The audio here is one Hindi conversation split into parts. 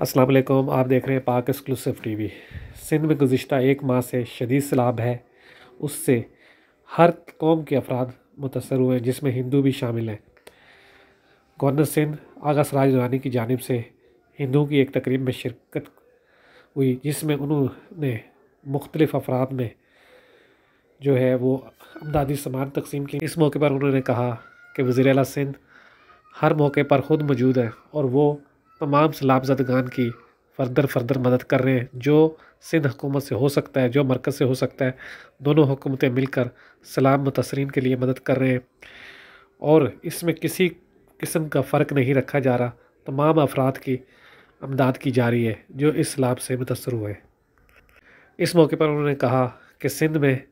अस्सलाम वालेकुम आप देख रहे हैं पाक एक्सक्लूसिव टीवी सिंध में गुज्त एक माह से शदीद सैलाब है उससे हर कौम के अफराद मुतासर हुए हैं जिसमें हिंदू भी शामिल हैं गवर्नर सिंध आगा सराज रानी की जानब से हिंदुओं की एक तकरीब में शिरकत हुई जिसमें उन्होंने मुख्तलिफ अफराद में जो है वो अमदादी समान तकसीम की इस मौके पर उन्होंने कहा कि वज़ी अल सिंध हर मौके पर ख़ुद मौजूद है और वो तमाम सैलाबजदगान की फर्दर फर्दर मदद कर रहे हैं जो सिंध हुकूमत से हो सकता है जो मरकज़ से हो सकता है दोनों हुकूमतें मिलकर सलाम मुतसरीन के लिए मदद कर रहे हैं और इसमें किसी किस्म का फ़र्क नहीं रखा जा रहा तमाम अफराद की अमदाद की जा रही है जो इस सलाब से मुतासर हुए इस मौके पर उन्होंने कहा कि सिंध में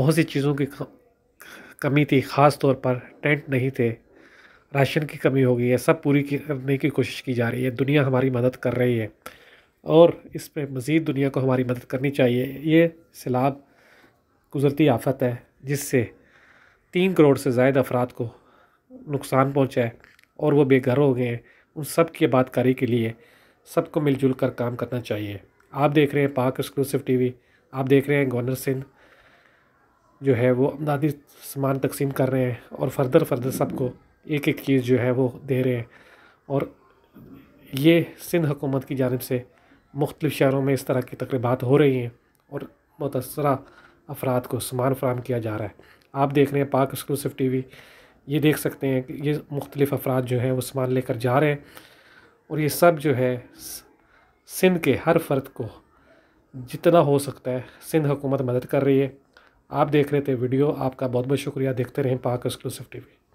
बहुत सी चीज़ों की कमी थी ख़ास तौर पर टेंट नहीं थे राशन की कमी हो गई है सब पूरी करने की कोशिश की जा रही है दुनिया हमारी मदद कर रही है और इस पर मज़ीद दुनिया को हमारी मदद करनी चाहिए ये सैलाब कुदरती आफत है जिससे तीन करोड़ से ज़ायद अफराद को नुकसान पहुँचा है और वो बेघर हो गए हैं उन सब की आबादकारी के लिए सबको मिलजुल कर काम करना चाहिए आप देख रहे हैं पाक एक्सक्लूसिव टीवी आप देख रहे हैं गवर्नर सिंह जो है वो अमदादी सामान तकसीम कर रहे हैं और फर्दर फर्दर सबको एक एक चीज़ जो है वो दे रहे हैं और ये सिंध हुकूमत की जानब से मुख्तफ शहरों में इस तरह की तकरीबात हो रही हैं और मुतासरा अफराद को सामान फ्राहम किया जा रहा है आप देख रहे हैं पाक एक्सक्लूसिव टी वी ये देख सकते हैं कि ये मुख्तलिफ़ अफराद जो हैं वो सामान लेकर जा रहे हैं और ये सब जो है सिंध के हर फर्द को जितना हो सकता है सिंध हुकूमत मदद कर रही है आप देख रहे थे वीडियो आपका बहुत बहुत शुक्रिया देखते रहें पाक एक्सक्लूसिव टी वी